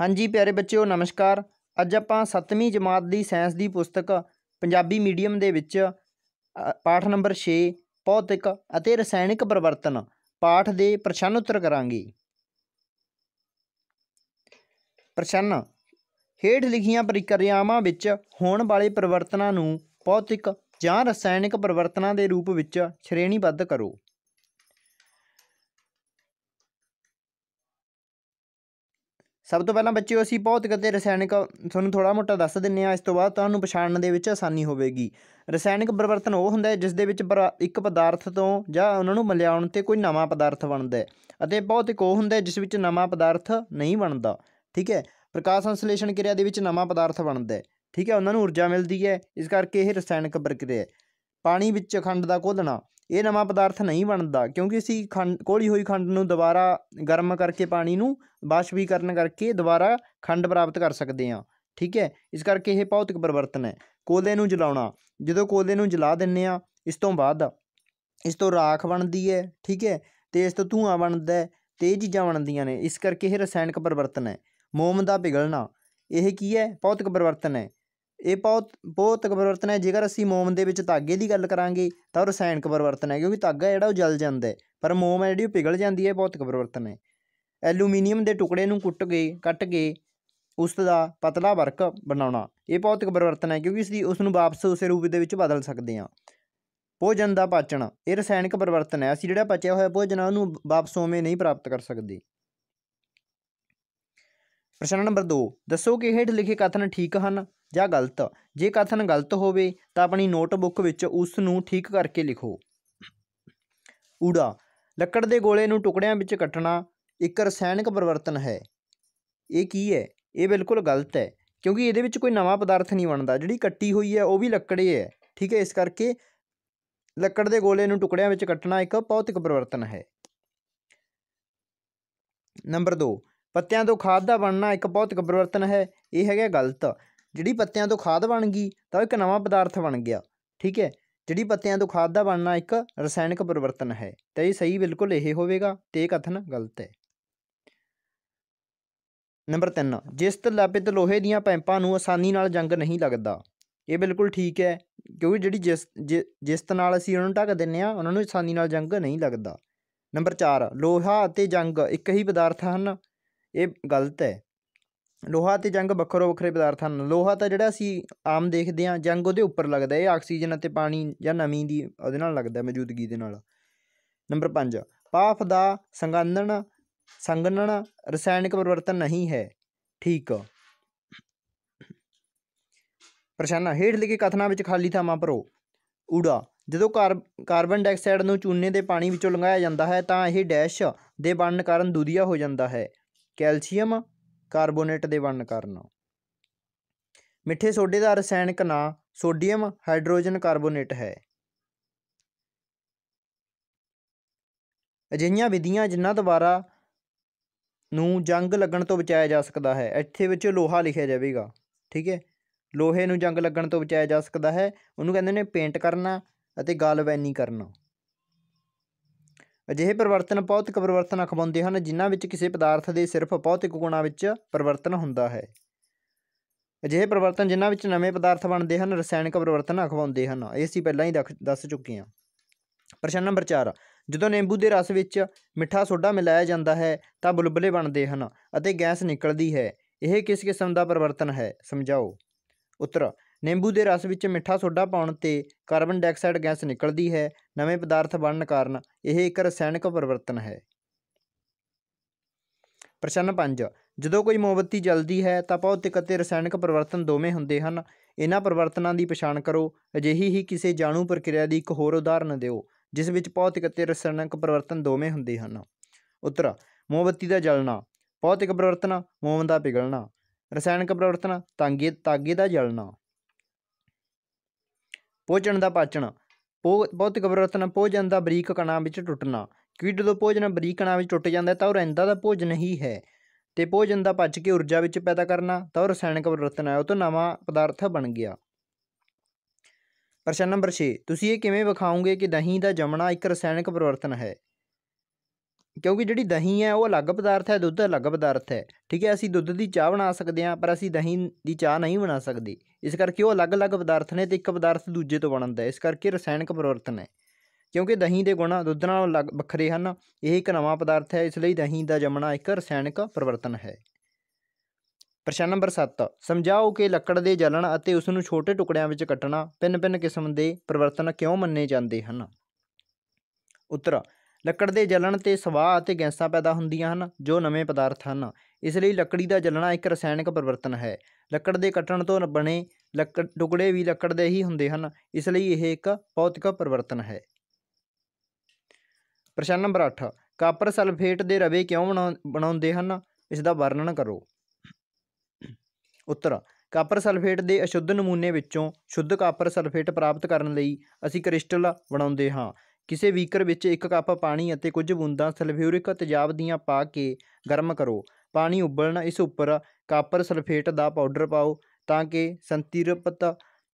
ਹਾਂਜੀ ਪਿਆਰੇ ਬੱਚਿਓ ਨਮਸਕਾਰ ਅੱਜ ਆਪਾਂ 7ਵੀਂ ਜਮਾਤ ਦੀ ਸਾਇੰਸ ਦੀ ਪੁਸਤਕ ਪੰਜਾਬੀ ਮੀਡੀਅਮ ਦੇ ਵਿੱਚ ਪਾਠ ਨੰਬਰ 6 ਭੌਤਿਕ ਅਤੇ ਰਸਾਇਣਿਕ ਪਰਿਵਰਤਨ ਪਾਠ ਦੇ ਪ੍ਰਸ਼ਨ ਉੱਤਰ ਕਰਾਂਗੇ ਪ੍ਰਸ਼ਨ ਹੇਠ ਲਿਖੀਆਂ ਪ੍ਰਕਿਰਿਆਵਾਂ ਵਿੱਚ ਹੋਣ ਵਾਲੇ ਪਰਿਵਰਤਨਾਂ ਨੂੰ ਭੌਤਿਕ ਜਾਂ ਰਸਾਇਣਿਕ ਪਰਿਵਰਤਨਾਂ ਦੇ ਰੂਪ ਵਿੱਚ ਸ਼੍ਰੇਣੀਬੱਧ ਕਰੋ ਸਭ ਤੋਂ ਪਹਿਲਾਂ ਬੱਚਿਓ ਅਸੀਂ ਭੌਤਿਕ ਅਤੇ ਰਸਾਇਣਿਕ ਤੁਹਾਨੂੰ ਥੋੜਾ ਮੋਟਾ ਦੱਸ ਦਿੰਨੇ ਆ ਇਸ ਤੋਂ ਬਾਅਦ ਤੁਹਾਨੂੰ ਪਛਾਣਨ ਦੇ ਵਿੱਚ ਆਸਾਨੀ ਹੋਵੇਗੀ ਰਸਾਇਣਿਕ ਪਰਿਵਰਤਨ ਉਹ ਹੁੰਦਾ ਹੈ ਜਿਸ ਦੇ ਵਿੱਚ ਇੱਕ ਪਦਾਰਥ ਤੋਂ ਜਾਂ ਉਹਨਾਂ ਨੂੰ ਮਿਲਾਉਣ ਤੇ ਕੋਈ ਨਵਾਂ ਪਦਾਰਥ ਬਣਦਾ ਹੈ ਅਤੇ ਭੌਤਿਕ ਉਹ ਹੁੰਦਾ ਹੈ ਜਿਸ ਵਿੱਚ ਨਵਾਂ ਪਦਾਰਥ ਨਹੀਂ ਬਣਦਾ ਠੀਕ ਹੈ ਪ੍ਰਕਾਸ਼ ਸੰਸ਼ਲੇਸ਼ਣ ਕਿਰਿਆ ਦੇ ਵਿੱਚ ਨਵਾਂ ਪਦਾਰਥ ਬਣਦਾ ਹੈ ਠੀਕ ਹੈ ਉਹਨਾਂ ਨੂੰ ਊਰਜਾ ਮਿਲਦੀ ਹੈ ਇਸ ਕਰਕੇ ਇਹ ਰਸਾਇਣਿਕ ਪ੍ਰਕਿਰਿਆ ਹੈ ਪਾਣੀ ਵਿੱਚ ਅਖੰਡ ਦਾ ਘੋਲਣਾ ਇਹ ਨਵਾਂ ਪਦਾਰਥ ਨਹੀਂ ਬਣਦਾ ਕਿਉਂਕਿ ਅਸੀਂ ਖੰਡ ਕੋਲੀ ਹੋਈ ਖੰਡ ਨੂੰ ਦੁਬਾਰਾ ਗਰਮ ਕਰਕੇ ਪਾਣੀ ਨੂੰ ਬਾਸ਼ਪੀਕਰਨ ਕਰਕੇ ਦੁਬਾਰਾ ਖੰਡ ਪ੍ਰਾਪਤ ਕਰ ਸਕਦੇ ਹਾਂ ਠੀਕ ਹੈ ਇਸ ਕਰਕੇ ਇਹ ਭੌਤਿਕ ਪਰਿਵਰਤਨ ਹੈ ਕੋਲੇ ਨੂੰ ਜਲਾਉਣਾ ਜਦੋਂ ਕੋਲੇ ਨੂੰ ਜਲਾ ਦਿੰਨੇ ਆ ਇਸ ਤੋਂ ਬਾਅਦ ਇਸ ਤੋਂ ਰਾਖ ਬਣਦੀ ਹੈ ਠੀਕ ਹੈ ਤੇ ਇਸ ਤੋਂ ਧੂਆਂ ਬਣਦਾ ਤੇ ਇਹ ਚੀਜ਼ਾਂ ਬਣਦੀਆਂ ਨੇ ਇਸ ਕਰਕੇ ਇਹ ਰਸਾਇਣਿਕ ਪਰਿਵਰਤਨ ਹੈ ਮੋਮ ਦਾ ਪਿਘਲਣਾ ਇਹ ਕੀ ਹੈ ਭੌਤਿਕ ਪਰਿਵਰਤਨ ਹੈ ਇਹ ਬਹੁਤ ਭੌਤਿਕ ਪਰਿਵਰਤਨ ਹੈ ਜੇਕਰ ਅਸੀਂ ਮੋਮ ਦੇ ਵਿੱਚ ਧਾਗੇ ਦੀ ਗੱਲ ਕਰਾਂਗੇ ਤਾਂ ਉਹ ਰਸਾਇਣਕ ਪਰਿਵਰਤਨ ਹੈ ਕਿਉਂਕਿ ਧਾਗਾ ਜਿਹੜਾ ਉਹ ਜਲ ਜਾਂਦਾ ਹੈ ਪਰ ਮੋਮ ਹੈ ਜਿਹੜੀ ਉਹ ਪਿਘਲ ਜਾਂਦੀ ਹੈ ਭੌਤਿਕ ਪਰਿਵਰਤਨ ਹੈ ਐਲੂਮੀਨੀਅਮ ਦੇ ਟੁਕੜੇ ਨੂੰ ਕੁੱਟ ਕੇ ਕੱਟ ਕੇ ਉਸ ਦਾ ਪਤਲਾ ਵਰਕ ਬਣਾਉਣਾ ਇਹ ਭੌਤਿਕ ਪਰਿਵਰਤਨ ਹੈ ਕਿਉਂਕਿ ਇਸ ਦੀ ਉਸ ਨੂੰ ਵਾਪਸ ਉਸੇ ਰੂਪ ਦੇ ਵਿੱਚ ਬਦਲ ਸਕਦੇ ਹਾਂ ਭੋਜਨ ਦਾ ਪਾਚਣ ਇਹ ਰਸਾਇਣਕ ਪਰਿਵਰਤਨ ਹੈ ਅਸੀਂ ਜਿਹੜਾ ਪਚਿਆ ਹੋਇਆ ਭੋਜਨ ਆ ਉਹਨੂੰ ਵਾਪਸ ਉਵੇਂ ਨਹੀਂ ਪ੍ਰਾਪਤ ਕਰ ਸਕਦੇ ਪ੍ਰਸ਼ਨ ਨੰਬਰ 2 ਦੱਸੋ ਕਿ ਹੇਠ ਲਿਖੇ ਕਥਨ ਠੀਕ ਹਨ ਜਾਂ ਗਲਤ ਜੇ ਕਥਨ ਗਲਤ ਹੋਵੇ ਤਾਂ ਆਪਣੀ ਨੋਟਬੁੱਕ ਵਿੱਚ ਉਸ ਨੂੰ ਠੀਕ ਕਰਕੇ ਲਿਖੋ ਊੜਾ ਲੱਕੜ ਦੇ ਗੋਲੇ ਨੂੰ ਟੁਕੜਿਆਂ ਵਿੱਚ ਕੱਟਣਾ ਇੱਕ ਰਸਾਇਣਕ ਪਰਿਵਰਤਨ ਹੈ ਇਹ ਕੀ ਹੈ ਇਹ ਬਿਲਕੁਲ ਗਲਤ ਹੈ ਕਿਉਂਕਿ ਇਹਦੇ ਵਿੱਚ ਕੋਈ ਨਵਾਂ ਪਦਾਰਥ ਨਹੀਂ ਬਣਦਾ ਜਿਹੜੀ ਕੱਟੀ ਹੋਈ ਹੈ ਉਹ ਵੀ ਲੱਕੜੇ ਹੈ ਠੀਕ ਹੈ ਇਸ ਕਰਕੇ ਲੱਕੜ ਦੇ ਗੋਲੇ ਨੂੰ ਟੁਕੜਿਆਂ ਵਿੱਚ ਕੱਟਣਾ ਇੱਕ ਭੌਤਿਕ ਪਰਿਵਰਤਨ ਹੈ ਨੰਬਰ 2 ਪੱਤਿਆਂ ਤੋਂ ਖਾਦ ਦਾ ਬਣਨਾ ਇੱਕ ਭੌਤਿਕ ਪਰਿਵਰਤਨ ਹੈ ਇਹ ਹੈਗਾ ਗਲਤ ਜਿਹੜੀ ਪੱਤਿਆਂ ਤੋਂ ਖਾਦ ਬਣ ਗਈ ਤਾਂ ਇੱਕ ਨਵਾਂ ਪਦਾਰਥ ਬਣ ਗਿਆ ਠੀਕ ਹੈ ਜਿਹੜੀ ਪੱਤਿਆਂ ਤੋਂ ਖਾਦ ਦਾ ਬਣਨਾ ਇੱਕ ਰਸਾਇਣਿਕ ਪਰਿਵਰਤਨ ਹੈ ਤੇ ਇਹ ਸਹੀ ਬਿਲਕੁਲ ਇਹ ਹੋਵੇਗਾ ਤੇ ਇਹ ਕਥਨ ਗਲਤ ਹੈ ਨੰਬਰ 3 ਜਿਸ ਲਾਪਿਤ ਲੋਹੇ ਦੀਆਂ ਪੈਂਪਾਂ ਨੂੰ ਆਸਾਨੀ ਨਾਲ ਜੰਗ ਨਹੀਂ ਲੱਗਦਾ ਇਹ ਬਿਲਕੁਲ ਠੀਕ ਹੈ ਕਿਉਂਕਿ ਜਿਹੜੀ ਜਿਸ ਜਿਸ ਨਾਲ ਅਸੀਂ ਉਹਨਾਂ ਨੂੰ ਦਿੰਨੇ ਆ ਉਹਨਾਂ ਨੂੰ ਆਸਾਨੀ ਨਾਲ ਜੰਗ ਨਹੀਂ ਲੱਗਦਾ ਨੰਬਰ 4 ਲੋਹਾ ਅਤੇ ਜੰਗ ਇੱਕ ਹੀ ਪਦਾਰਥ ਹਨ ਇਹ ਗਲਤ ਹੈ ਲੋਹਾ ਤੇ ਜੰਗ ਵੱਖਰੋ ਵੱਖਰੇ ਪਦਾਰਥ ਹਨ ਲੋਹਾ ਤਾਂ ਜਿਹੜਾ ਅਸੀਂ ਆਮ ਦੇਖਦੇ ਹਾਂ ਜੰਗ ਉਹਦੇ ਉੱਪਰ ਲੱਗਦਾ ਇਹ ਆਕਸੀਜਨ ਅਤੇ ਪਾਣੀ ਜਾਂ ਨਮੀ ਦੀ ਉਹਦੇ ਨਾਲ ਲੱਗਦਾ ਮੌਜੂਦਗੀ ਦੇ ਨਾਲ ਨੰਬਰ 5 ਪਾਫ ਦਾ ਸੰਗਨਣ ਸੰਗਨਣ ਰਸਾਇਣਿਕ ਪਰਿਵਰਤਨ ਨਹੀਂ ਹੈ ਠੀਕ ਪ੍ਰਸ਼ਨ ਹੇਠ ਲਿਖੇ ਕਥਨਾਂ ਵਿੱਚ ਖਾਲੀ ਥਾਵਾਂ ਭਰੋ ਊੜਾ ਜਦੋਂ ਕਾਰਬਨ ਡਾਈਆਕਸਾਈਡ ਨੂੰ ਚੂਨੇ ਦੇ ਪਾਣੀ ਵਿੱਚੋਂ ਲੰਘਾਇਆ ਜਾਂਦਾ ਹੈ ਤਾਂ ਇਹ ਡੈਸ਼ ਦੇ ਬਣਨ ਕਾਰਨ ਦੁਦੀਆ ਹੋ ਜਾਂਦਾ ਹੈ ਕੈਲਸ਼ੀਅਮ ਕਾਰਬੋਨੇਟ ਦੇ ਵਰਣ ਕਰਨਾ ਮਿੱਠੇ ਸੋਡੇ ਦਾ ਰਸਾਇਣਕ ਨਾਂ ਸੋਡੀਅਮ ਹਾਈਡਰੋਜਨ ਕਾਰਬੋਨੇਟ ਹੈ ਅਜਿਹੀਆਂ ਵਿਧੀਆਂ ਜਿਨ੍ਹਾਂ ਦੁਆਰਾ ਨੂੰ ਜੰਗ ਲੱਗਣ ਤੋਂ ਬਚਾਇਆ ਜਾ ਸਕਦਾ ਹੈ ਇੱਥੇ ਵਿੱਚ ਲੋਹਾ ਲਿਖਿਆ ਜਾਵੇਗਾ ਠੀਕ ਹੈ ਲੋਹੇ ਨੂੰ ਜੰਗ ਲੱਗਣ ਤੋਂ ਬਚਾਇਆ ਜਾ ਸਕਦਾ ਹੈ ਉਹਨੂੰ ਕਹਿੰਦੇ ਨੇ ਪੇਂਟ ਕਰਨਾ ਅਤੇ ਗਾਲਵੈਨੀ ਕਰਨਾ ਅਜਿਹੇ ਪਰਿਵਰਤਨ ਭੌਤਿਕ ਪਰਿਵਰਤਨ ਅਖਵਾਉਂਦੇ ਹਨ ਜਿਨ੍ਹਾਂ ਵਿੱਚ ਕਿਸੇ ਪਦਾਰਥ ਦੇ ਸਿਰਫ ਭੌਤਿਕ ਗੁਣਾਂ ਵਿੱਚ ਪਰਿਵਰਤਨ ਹੁੰਦਾ ਹੈ ਅਜਿਹੇ ਪਰਿਵਰਤਨ ਜਿਨ੍ਹਾਂ ਵਿੱਚ ਨਵੇਂ ਪਦਾਰਥ ਬਣਦੇ ਹਨ ਰਸਾਇਣਿਕ ਪਰਿਵਰਤਨ ਅਖਵਾਉਂਦੇ ਹਨ ਇਹ ਅਸੀਂ ਪਹਿਲਾਂ ਹੀ ਦੱਸ ਚੁੱਕੇ ਹਾਂ ਪ੍ਰਸ਼ਨ ਨੰਬਰ 4 ਜਦੋਂ ਨਿੰਬੂ ਦੇ ਰਸ ਵਿੱਚ ਮਿੱਠਾ ਸੋਡਾ ਮਿਲਾਇਆ ਜਾਂਦਾ ਹੈ ਤਾਂ ਬੁਲਬਲੇ ਬਣਦੇ ਹਨ ਅਤੇ ਗੈਸ ਨਿਕਲਦੀ ਹੈ ਇਹ ਕਿਸ ਕਿਸਮ ਦਾ ਪਰਿਵਰਤਨ ਹੈ ਸਮਝਾਓ ਉੱਤਰ ਨਿੰਬੂ ਦੇ ਰਸ ਵਿੱਚ ਮਿੱਠਾ ਸੋਡਾ ਪਾਉਣ ਤੇ ਕਾਰਬਨ ਡਾਈਆਕਸਾਈਡ ਗੈਸ ਨਿਕਲਦੀ ਹੈ ਨਵੇਂ ਪਦਾਰਥ ਬਣਨ ਕਾਰਨ ਇਹ ਇੱਕ ਰਸਾਇਣਕ ਪਰਿਵਰਤਨ ਹੈ ਪ੍ਰਸ਼ਨ 5 ਜਦੋਂ ਕੋਈ ਮੋਮਬੱਤੀ ਜਲਦੀ ਹੈ ਤਾਂ ਭੌਤਿਕ ਅਤੇ ਰਸਾਇਣਕ ਪਰਿਵਰਤਨ ਦੋਵੇਂ ਹੁੰਦੇ ਹਨ ਇਹਨਾਂ ਪਰਿਵਰਤਨਾਂ ਦੀ ਪਛਾਣ ਕਰੋ ਅਜਿਹੀ ਹੀ ਕਿਸੇ ਜਾਣੂ ਪ੍ਰਕਿਰਿਆ ਦੀ ਇੱਕ ਹੋਰ ਉਦਾਹਰਨ ਦਿਓ ਜਿਸ ਵਿੱਚ ਭੌਤਿਕ ਅਤੇ ਰਸਾਇਣਕ ਪਰਿਵਰਤਨ ਦੋਵੇਂ ਹੁੰਦੇ ਹਨ ਉੱਤਰ ਮੋਮਬੱਤੀ ਦਾ ਜਲਣਾ ਭੌਤਿਕ ਪਰਿਵਰਤਨ ਮੋਮ ਦਾ ਪਿਘਲਣਾ ਰਸਾਇਣਕ ਪਰਿਵਰਤਨ ਤਾਂਗੇ ਤਾਗੇ ਦਾ ਜਲਣਾ ਭੋਜਨ ਦਾ ਪਾਚਣ ਬਹੁਤ ਗਬਰਤਨ ਭੋਜਨ ਦਾ ਬਰੀਕ ਕਣਾ ਵਿੱਚ ਟੁੱਟਣਾ ਕਿ ਜਦੋਂ ਭੋਜਨ ਬਰੀਕ ਕਣਾ ਵਿੱਚ ਟੁੱਟ ਜਾਂਦਾ ਤਾਂ ਉਹ ਰਹਿੰਦਾ ਦਾ ਭੋਜਨ ਹੀ ਹੈ ਤੇ ਭੋਜਨ ਦਾ ਪਚ ਕੇ ਊਰਜਾ ਵਿੱਚ ਪੈਦਾ ਕਰਨਾ ਤਾਂ ਉਹ ਰਸਾਇਣਿਕ ਪਰਿਵਰਤਨ ਹੈ ਉਹ ਤੋਂ ਨਵਾਂ ਪਦਾਰਥ ਬਣ ਗਿਆ ਪ੍ਰਸ਼ਨ ਨੰਬਰ 6 ਤੁਸੀਂ ਇਹ ਕਿਵੇਂ ਵਿਖਾਓਗੇ ਕਿ ਦਹੀਂ ਦਾ ਜਮਣਾ ਇੱਕ ਰਸਾਇਣਿਕ ਪਰਿਵਰਤਨ ਹੈ ਕਿਉਂਕਿ ਜਿਹੜੀ ਦਹੀਂ ਹੈ ਉਹ ਅਲੱਗ ਪਦਾਰਥ ਹੈ ਦੁੱਧ ਅਲੱਗ ਪਦਾਰਥ ਹੈ ਠੀਕ ਹੈ ਅਸੀਂ ਦੁੱਧ ਦੀ ਚਾਹ ਬਣਾ ਸਕਦੇ ਹਾਂ ਪਰ ਅਸੀਂ ਦਹੀਂ ਦੀ ਚਾਹ ਨਹੀਂ ਬਣਾ ਸਕਦੇ ਇਸ ਕਰਕੇ ਉਹ ਅਲੱਗ-ਅਲੱਗ ਪਦਾਰਥ ਨੇ ਤੇ ਇੱਕ ਪਦਾਰਥ ਦੂਜੇ ਤੋਂ ਬਣਦਾ ਹੈ ਇਸ ਕਰਕੇ ਰਸਾਇਣਕ ਪਰਿਵਰਤਨ ਹੈ ਕਿਉਂਕਿ ਦਹੀਂ ਦੇ ਗੁਣ ਦੁੱਧ ਨਾਲੋਂ ਅਲੱਗ ਵੱਖਰੇ ਹਨ ਇਹ ਇੱਕ ਨਵਾਂ ਪਦਾਰਥ ਹੈ ਇਸ ਲਈ ਦਹੀਂ ਦਾ ਜੰਮਣਾ ਇੱਕ ਰਸਾਇਣਕ ਪਰਿਵਰਤਨ ਹੈ ਪ੍ਰਸ਼ਨ ਨੰਬਰ 7 ਸਮਝਾਓ ਕਿ ਲੱਕੜ ਦੇ ਜਲਣ ਅਤੇ ਉਸ ਨੂੰ ਛੋਟੇ ਟੁਕੜਿਆਂ ਵਿੱਚ ਕੱਟਣਾ ਪਿੰਨ-ਪਿੰਨ ਕਿਸਮ ਦੇ ਪਰਿਵਰਤਨ ਕਿਉਂ ਮੰਨੇ ਜਾਂਦੇ ਹਨ ਉੱਤਰ ਲੱਕੜ ਦੇ ਜਲਣ ਤੇ ਸਵਾਹ ਅਤੇ ਗੈਸਾਂ ਪੈਦਾ ਹੁੰਦੀਆਂ ਹਨ ਜੋ ਨਵੇਂ ਪਦਾਰਥ ਹਨ ਇਸ ਲਈ ਲੱਕੜੀ ਦਾ ਜਲਣਾ ਇੱਕ ਰਸਾਇਣਿਕ ਪਰਿਵਰਤਨ ਹੈ ਲੱਕੜ ਦੇ ਕੱਟਣ ਤੋਂ ਬਣੇ ਲੱਕੜ ਟੁਕੜੇ ਵੀ ਲੱਕੜ ਦੇ ਹੀ ਹੁੰਦੇ ਹਨ ਇਸ ਲਈ ਇਹ ਇੱਕ ਭੌਤਿਕ ਪਰਿਵਰਤਨ ਹੈ ਪ੍ਰਸ਼ਨ ਨੰਬਰ 8 ਕਾਪਰ ਸਲਫੇਟ ਦੇ ਰਵੇ ਕਿਉਂ ਬਣਾਉਂਦੇ ਹਨ ਇਸ ਦਾ ਵਰਣਨ ਕਰੋ ਉੱਤਰ ਕਾਪਰ ਸਲਫੇਟ ਦੇ ਅਸ਼ੁੱਧ ਨਮੂਨੇ ਵਿੱਚੋਂ ਸ਼ੁੱਧ ਕਾਪਰ ਸਲਫੇਟ ਪ੍ਰਾਪਤ ਕਰਨ ਲਈ ਅਸੀਂ ਕ੍ਰਿਸਟਲ ਬਣਾਉਂਦੇ ਹਾਂ ਕਿਸੇ ਵੀਕਰ ਵਿੱਚ ਇੱਕ ਕੱਪ ਪਾਣੀ ਅਤੇ ਕੁਝ ਬੂੰਦਾਂ ਸਲਫਿਊਰਿਕ ਤੇਜ਼ਾਬ ਦੀਆਂ ਪਾ ਕੇ ਗਰਮ ਕਰੋ ਪਾਣੀ ਉਬਲਣ ਇਸ ਉੱਪਰ ਕਾਪਰ ਸਲਫੇਟ ਦਾ ਪਾਊਡਰ ਪਾਓ ਤਾਂ ਕਿ ਸੰਤ੍ਰਿਪਤ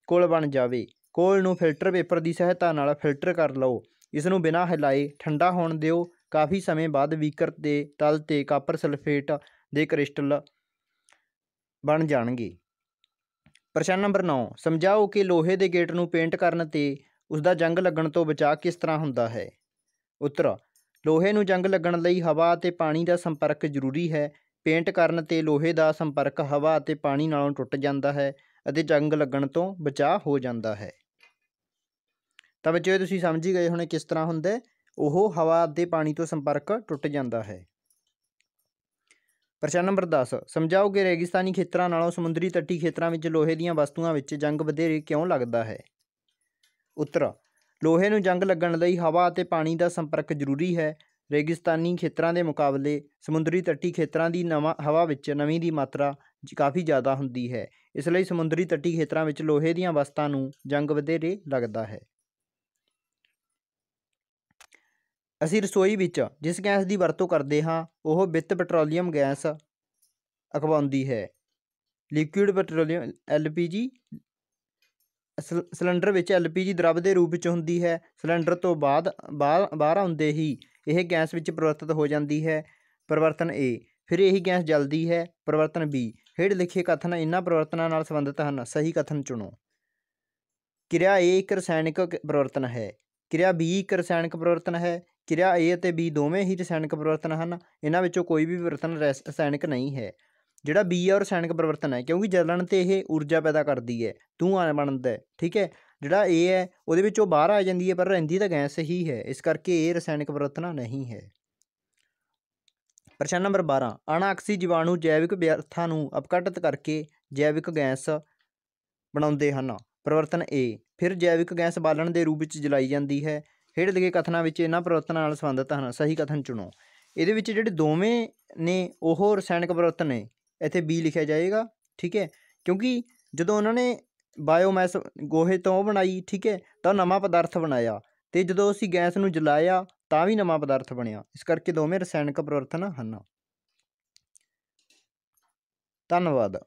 ਕੋਲ ਬਣ ਜਾਵੇ ਕੋਲ ਨੂੰ ਫਿਲਟਰ ਪੇਪਰ ਦੀ ਸਹਾਇਤਾ ਨਾਲ ਫਿਲਟਰ ਕਰ ਲਓ ਇਸ ਨੂੰ ਬਿਨਾਂ ਹਿਲਾਏ ਠੰਡਾ ਹੋਣ ਦਿਓ ਕਾਫੀ ਸਮੇਂ ਬਾਅਦ ਵੀਕਰ ਦੇ ਤਲ ਤੇ ਕਾਪਰ ਸਲਫੇਟ ਦੇ ਕ੍ਰਿਸਟਲ ਬਣ ਜਾਣਗੇ ਪ੍ਰਸ਼ਨ ਨੰਬਰ 9 ਸਮਝਾਓ ਕਿ ਲੋਹੇ ਦੇ ਗੇਟ ਨੂੰ ਪੇਂਟ ਕਰਨ ਤੇ ਉਸ ਦਾ ਜੰਗ ਲੱਗਣ ਤੋਂ ਬਚਾ ਕਿਸ ਤਰ੍ਹਾਂ ਹੁੰਦਾ ਹੈ ਉੱਤਰ ਲੋਹੇ ਨੂੰ ਜੰਗ ਲੱਗਣ ਲਈ ਹਵਾ ਅਤੇ ਪਾਣੀ ਦਾ ਸੰਪਰਕ ਜ਼ਰੂਰੀ ਹੈ ਪੇਂਟ ਕਰਨ ਤੇ ਲੋਹੇ ਦਾ ਸੰਪਰਕ ਹਵਾ ਅਤੇ ਪਾਣੀ ਨਾਲੋਂ ਟੁੱਟ ਜਾਂਦਾ ਹੈ ਅਤੇ ਜੰਗ ਲੱਗਣ ਤੋਂ ਬਚਾ ਹੋ ਜਾਂਦਾ ਹੈ ਤਾਂ ਬੱਚਿਓ ਤੁਸੀਂ ਸਮਝ ਹੀ ਗਏ ਹੋਣੇ ਕਿਸ ਤਰ੍ਹਾਂ ਹੁੰਦਾ ਉਹ ਹਵਾ ਅਤੇ ਪਾਣੀ ਤੋਂ ਸੰਪਰਕ ਟੁੱਟ ਜਾਂਦਾ ਹੈ ਪ੍ਰਸ਼ਨ ਨੰਬਰ 10 ਸਮਝਾਓ ਕਿ ਰੇਗਿਸਤਾਨੀ ਖੇਤਰਾਂ ਨਾਲੋਂ ਸਮੁੰਦਰੀ ਤੱਟੀ ਖੇਤਰਾਂ ਵਿੱਚ ਲੋਹੇ ਦੀਆਂ ਵਸਤੂਆਂ ਵਿੱਚ ਜੰਗ ਵਧੇਰੇ ਕਿਉਂ ਲੱਗਦਾ ਹੈ ਉੱਤਰ ਲੋਹੇ ਨੂੰ ਜੰਗ ਲੱਗਣ ਲਈ ਹਵਾ ਅਤੇ ਪਾਣੀ ਦਾ ਸੰਪਰਕ ਜ਼ਰੂਰੀ ਹੈ ਰੇਗਿਸਤਾਨੀ ਖੇਤਰਾਂ ਦੇ ਮੁਕਾਬਲੇ ਸਮੁੰਦਰੀ ਤੱਟੀ ਖੇਤਰਾਂ ਦੀ ਨਵਾਂ ਹਵਾ ਵਿੱਚ ਨਮੀ ਦੀ ਮਾਤਰਾ ਕਾਫੀ ਜ਼ਿਆਦਾ ਹੁੰਦੀ ਹੈ ਇਸ ਲਈ ਸਮੁੰਦਰੀ ਤੱਟੀ ਖੇਤਰਾਂ ਵਿੱਚ ਲੋਹੇ ਦੀਆਂ ਵਸਤਾਂ ਨੂੰ ਜੰਗ ਵਧੇਰੇ ਲੱਗਦਾ ਹੈ ਅਸੀਂ ਰਸੋਈ ਵਿੱਚ ਜਿਸ ਗੈਸ ਦੀ ਵਰਤੋਂ ਕਰਦੇ ਹਾਂ ਉਹ ਬਿੱਤ ਪੈਟਰੋਲੀਅਮ ਗੈਸ ਅਖਵਾਉਂਦੀ ਹੈ ਲਿਕੁਇਡ ਪੈਟਰੋਲੀਅਮ ਐਲਪੀਜੀ ਸਿਲ ਸਿਲੰਡਰ ਵਿੱਚ ਐਲਪੀਜੀ ਦਰਵ ਦੇ ਰੂਪ ਵਿੱਚ ਹੁੰਦੀ ਹੈ ਸਿਲੰਡਰ ਤੋਂ ਬਾਅਦ ਬਾਹਰ ਆਉਂਦੇ ਹੀ ਇਹ ਗੈਸ ਵਿੱਚ ਪਰਿਵਰਤਿਤ ਹੋ ਜਾਂਦੀ ਹੈ ਪਰਿਵਰਤਨ A ਫਿਰ ਇਹੀ ਗੈਸ ਜਲਦੀ ਹੈ ਪਰਿਵਰਤਨ B ਹੇਠ ਲਿਖੇ ਕਥਨ ਇਹਨਾਂ ਪਰਿਵਰਤਨਾਂ ਨਾਲ ਸੰਬੰਧਿਤ ਹਨ ਸਹੀ ਕਥਨ ਚੁਣੋ ਕਿਰਿਆ A ਇੱਕ ਰਸਾਇਣਿਕ ਪਰਿਵਰਤਨ ਹੈ ਕਿਰਿਆ B ਇੱਕ ਰਸਾਇਣਿਕ ਪਰਿਵਰਤਨ ਹੈ ਕਿਰਿਆ A ਅਤੇ B ਦੋਵੇਂ ਹੀ ਰਸਾਇਣਿਕ ਪਰਿਵਰਤਨ ਹਨ ਇਹਨਾਂ ਵਿੱਚੋਂ ਕੋਈ ਵੀ ਪਰਿਵਰਤਨ ਰਸਾਇਣਿਕ ਨਹੀਂ ਹੈ ਜਿਹੜਾ ਬੀ ਹੈ ਉਹ ਰਸਾਇਣਿਕ ਪਰਿਵਰਤਨ ਹੈ ਕਿਉਂਕਿ ਜਲਣ ਤੇ ਇਹ ਊਰਜਾ ਪੈਦਾ ਕਰਦੀ ਹੈ ਧੂਆਂ ਬਣਦਾ ਠੀਕ ਹੈ ਜਿਹੜਾ ਏ ਹੈ ਉਹਦੇ ਵਿੱਚ ਉਹ ਬਾਹਰ ਆ ਜਾਂਦੀ ਹੈ ਪਰ ਰਹਿੰਦੀ ਤਾਂ ਗੈਸ ਹੀ ਹੈ ਇਸ ਕਰਕੇ ਇਹ ਰਸਾਇਣਿਕ ਪਰਿਵਰਤਨ ਨਹੀਂ ਹੈ ਪ੍ਰਸ਼ਨ ਨੰਬਰ 12 ਅਣਆਕਸੀ ਜੀਵਾਣੂ ਜੈਵਿਕ ਵਿਅਰਥਾਂ ਨੂੰ ਅਪਕਟਿਤ ਕਰਕੇ ਜੈਵਿਕ ਗੈਸ ਬਣਾਉਂਦੇ ਹਨ ਪਰਿਵਰਤਨ ਏ ਫਿਰ ਜੈਵਿਕ ਗੈਸ ਬਾਲਣ ਦੇ ਰੂਪ ਵਿੱਚ ਜਲਾਈ ਜਾਂਦੀ ਹੈ ਹੇਠ ਲਿਖੇ ਕਥਨਾਂ ਵਿੱਚ ਇਹਨਾਂ ਪਰਿਵਰਤਨਾਂ ਨਾਲ ਸੰਬੰਧਿਤ ਹਨ ਸਹੀ ਕਥਨ ਚੁਣੋ ਇਹਦੇ ਵਿੱਚ ਜਿਹੜੇ ਦੋਵੇਂ ਨੇ ਉਹ ਰਸਾਇਣਿਕ ਪਰਿਵਰਤਨ ਨੇ ਇੱਥੇ ਬੀ ਲਿਖਿਆ ਜਾਏਗਾ ਠੀਕ ਹੈ ਕਿਉਂਕਿ ਜਦੋਂ ਉਹਨਾਂ ਨੇ ਬਾਇਓਮੈਸ ਗੋਹੇ ਤੋਂ ਬਣਾਈ ਠੀਕ ਹੈ ਤਾਂ ਨਵਾਂ ਪਦਾਰਥ ਬਣਾਇਆ ਤੇ ਜਦੋਂ ਅਸੀਂ ਗੈਸ ਨੂੰ ਜਲਾਇਆ ਤਾਂ ਵੀ ਨਵਾਂ ਪਦਾਰਥ ਬਣਿਆ ਇਸ ਕਰਕੇ ਦੋਵੇਂ ਰਸਾਇਣਕ ਪ੍ਰਵਰਤਨ ਹਨ ਧੰਨਵਾਦ